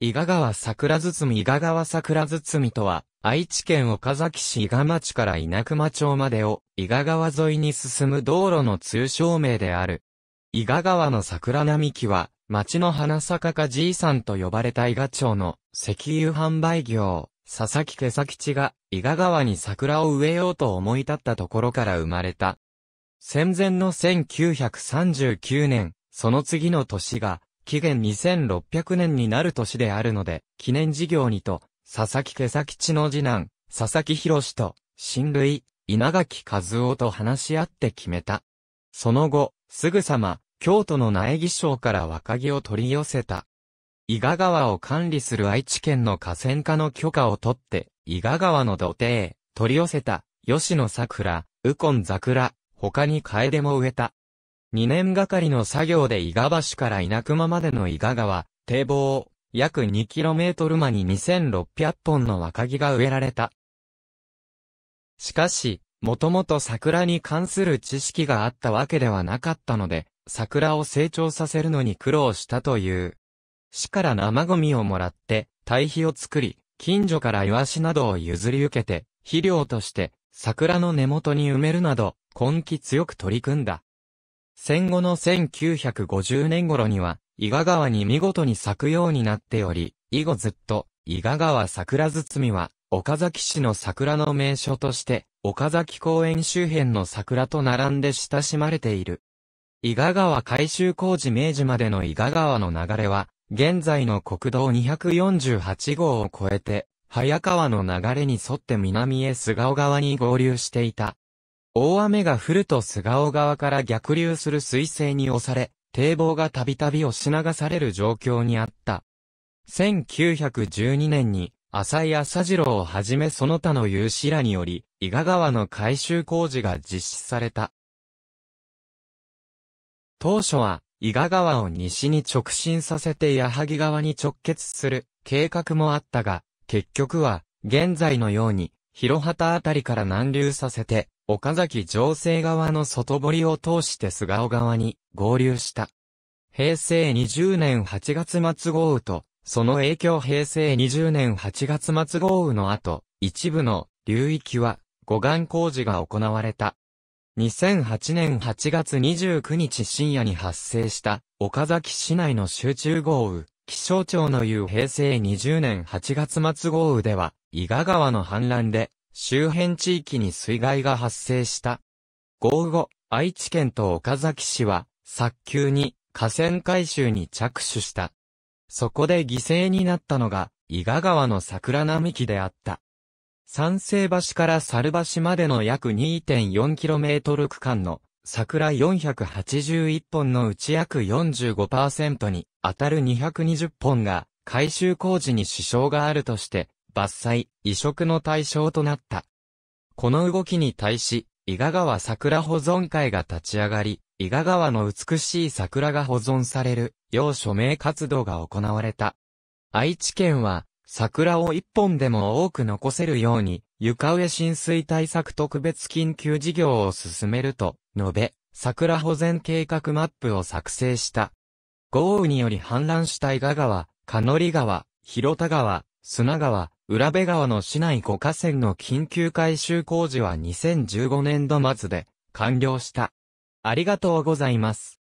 伊賀川桜堤伊賀川桜堤とは、愛知県岡崎市伊賀町から稲熊町までを、伊賀川沿いに進む道路の通称名である。伊賀川の桜並木は、町の花坂かじいさんと呼ばれた伊賀町の石油販売業、佐々木家佐吉が伊賀川に桜を植えようと思い立ったところから生まれた。戦前の1939年、その次の年が紀元2600年になる年であるので、記念事業にと、佐々木家佐吉の次男、佐々木博と、親類、稲垣和夫と話し合って決めた。その後、すぐさま、京都の苗木省から若木を取り寄せた。伊賀川を管理する愛知県の河川課の許可を取って、伊賀川の土手へ取り寄せた、吉野桜、右近桜、他に楓も植えた。2年がかりの作業で伊賀橋から稲熊までの伊賀川、堤防、約 2km 間に2600本の若木が植えられた。しかし、もともと桜に関する知識があったわけではなかったので、桜を成長させるのに苦労したという。市から生ゴミをもらって、堆肥を作り、近所からイワシなどを譲り受けて、肥料として、桜の根元に埋めるなど、根気強く取り組んだ。戦後の1950年頃には、伊賀川に見事に咲くようになっており、以後ずっと、伊賀川桜堤は、岡崎市の桜の名所として、岡崎公園周辺の桜と並んで親しまれている。伊賀川改修工事明治までの伊賀川の流れは、現在の国道248号を越えて、早川の流れに沿って南へ菅尾川に合流していた。大雨が降ると菅生側から逆流する水星に押され、堤防がたびたび押し流される状況にあった。1912年に、浅井浅次郎をはじめその他の有志らにより、伊賀川の改修工事が実施された。当初は、伊賀川を西に直進させて矢作川に直結する計画もあったが、結局は、現在のように、広畑あたりから南流させて、岡崎城西側の外堀を通して菅尾側に合流した。平成20年8月末豪雨と、その影響平成20年8月末豪雨の後、一部の流域は護岸工事が行われた。2008年8月29日深夜に発生した岡崎市内の集中豪雨、気象庁の言う平成20年8月末豪雨では、伊賀川の氾濫で、周辺地域に水害が発生した。豪後、愛知県と岡崎市は、早急に河川改修に着手した。そこで犠牲になったのが、伊賀川の桜並木であった。三世橋から猿橋までの約 2.4km 区間の桜481本のうち約45%に当たる220本が改修工事に支障があるとして伐採、移植の対象となった。この動きに対し、伊賀川桜保存会が立ち上がり、伊賀川の美しい桜が保存される、要署名活動が行われた。愛知県は、桜を一本でも多く残せるように、床上浸水対策特別緊急事業を進めると、述べ、桜保全計画マップを作成した。豪雨により氾濫した伊賀川、香乗川、広田川、砂川、浦部川の市内5河川の緊急改修工事は2015年度末で完了した。ありがとうございます。